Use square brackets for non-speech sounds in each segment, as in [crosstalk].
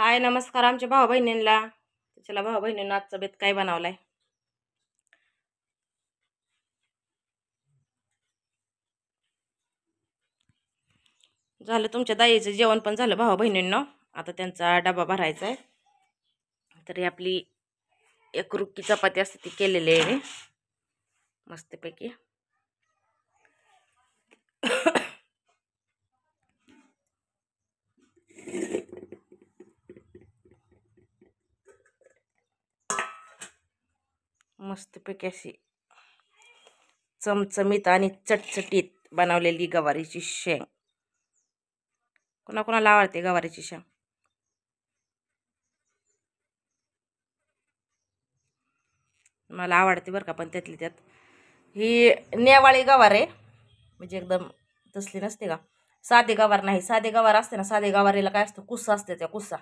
हाय नमस्कार आमच्या भाऊ बहिणींना चला भाऊ बहिणींना आज बेत काय बनवलंय झालं तुमच्या दाईचं जेवण पण झालं भाऊ बहिणींना आता त्यांचा डबा भरायचा आहे तरी आपली एक रुक्की चपाती असते ती केलेली आहे मस्तपैकी मस्तपैकी अशी चमचमीत आणि चटचटीत बनवलेली गवारीची शेंग कोणाकोणाला आवडते गवारीची शेंग मला आवडते बरं का पण त्यातली त्यात ही नेवाळी गवार आहे म्हणजे एकदम तसली नसते का साधे गवार नाही साधे गवार असते ना साधे गवारीला काय असतं कुस्सा असते त्या कुस्सा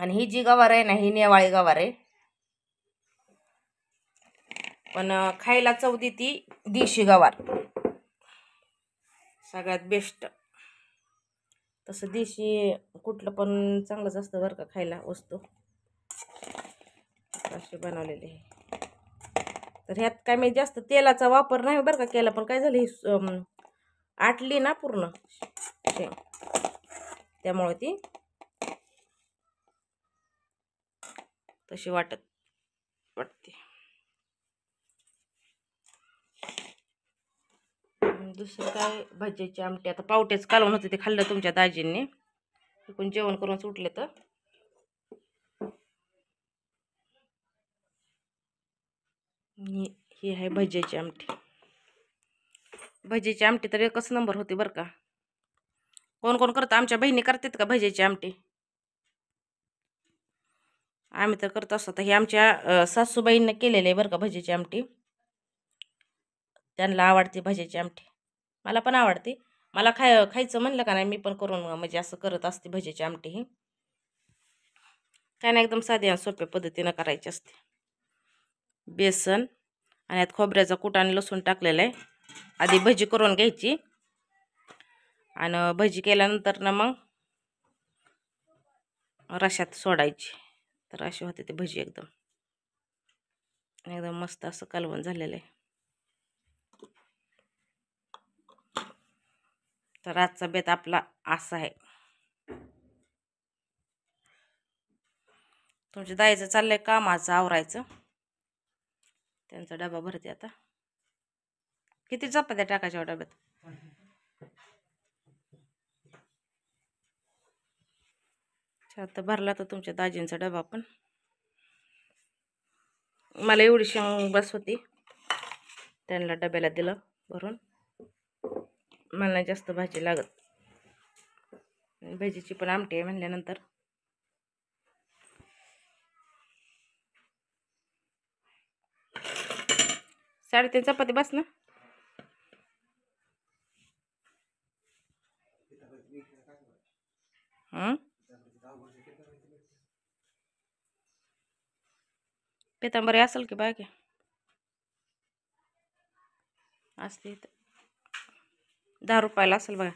आणि ही जी गवार आहे ना ही नेवाळी गवार आहे पण खायला चव देती देशी गवार सगळ्यात बेस्ट तसं देशी कुठलं पण चांगलंच असतं बरं का खायला वस्तू असे बनवलेले तर ह्यात काय मी जास्त तेलाचा वापर नाही बरं का केला पण काय झालं ही आटली ना पूर्ण त्यामुळे ती तशी वाटत वाटते दुसरं काय भजीचे आमटी आता पावटेच कालवण होते ते खाल्लं तुमच्या दाजींनी एकूण जेवण करून सुटले तर ही आहे भजेची आमटी भजीचे आमटी तर एकच नंबर होती बरं का कोण कोण करतं आमच्या बहिणी करतात का भजेची आमटी आम्ही तर करत असतो तर हे आमच्या सासूबाईंना केलेलं आहे बरं का भजीचे आमटी त्यांना आवडते भज्याची आमटी मला पण आवडते मला खाय खायचं म्हणलं का नाही मी पण करून म्हणजे असं करत असते भजीची आमटी ही काय ना एकदम साधी आणि सोप्या पद्धतीनं करायची असते बेसन आणि यात खोबऱ्याचा कूट आणि लसूण टाकलेलं आहे आधी भजी करून घ्यायची आणि भजी केल्यानंतर ना मग रशात सोडायची तर अशी होते ती भजी एकदम एकदम मस्त असं कालवण झालेलं आहे तर आजचा बेत आपला असा आहे तुमच्या दाईचं चाललंय कामाचं आवरायचं त्यांचा डबा भरते आता किती चपात्या टाकायच्या हो डब्यात आता भरला तर तुमच्या दाजींचा डबा पण मला एवढी शेंग बस होती त्यांना डब्याला दिलं भरून मला जास्त भाजी लागत भाजीची पण आमटी आहे म्हणल्यानंतर साडेतीन चपाती बस ना पितांबरी असेल की बाकी की असते दहा रुपयाला असेल बघा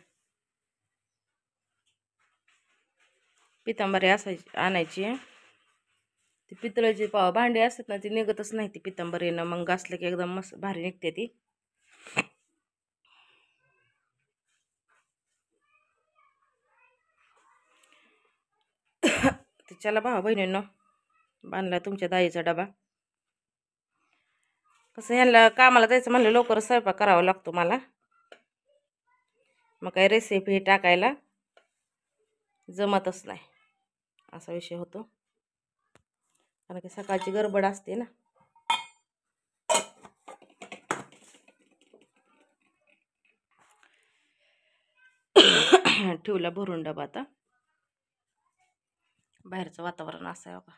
पितांबरी असायची आणायची ती पितळाची पाव भांडी असतात ना ती निघतच नाही ती पितांबरीनं मग घासलं की एकदम मस्त भारी निघते ती चला भावा बहिणींनो बांधला तुमच्या दाईचा डबा कसं ह्यांना कामाला जायचं म्हणलं लवकर स्वयंपाक करावा लागतो मला मग काय रेसिपी टाकायला जमतच नाही असा विषय होतो कारण की सकाळची गडबड असते ना [coughs] ठेवला भरून डबा आता बाहेरचं वातावरण असं आहे बघा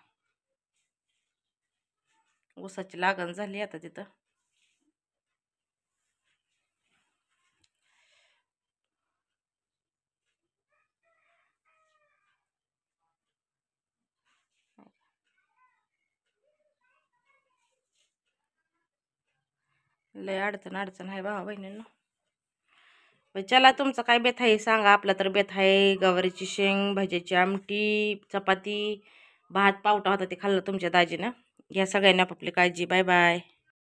ऊसाची लागण झाली आता तिथं लय अडचण अडचण आहे भावा बहिणींना चला तुमचं काय बेत आहे सांगा आपला तर बेत आहे गवारीची शेंग भज्याची आमटी चपाती भात पावटा होता ते खाल्लं तुमच्या दाजीनं या सगळ्यांनी आपापली काळजी बाय बाय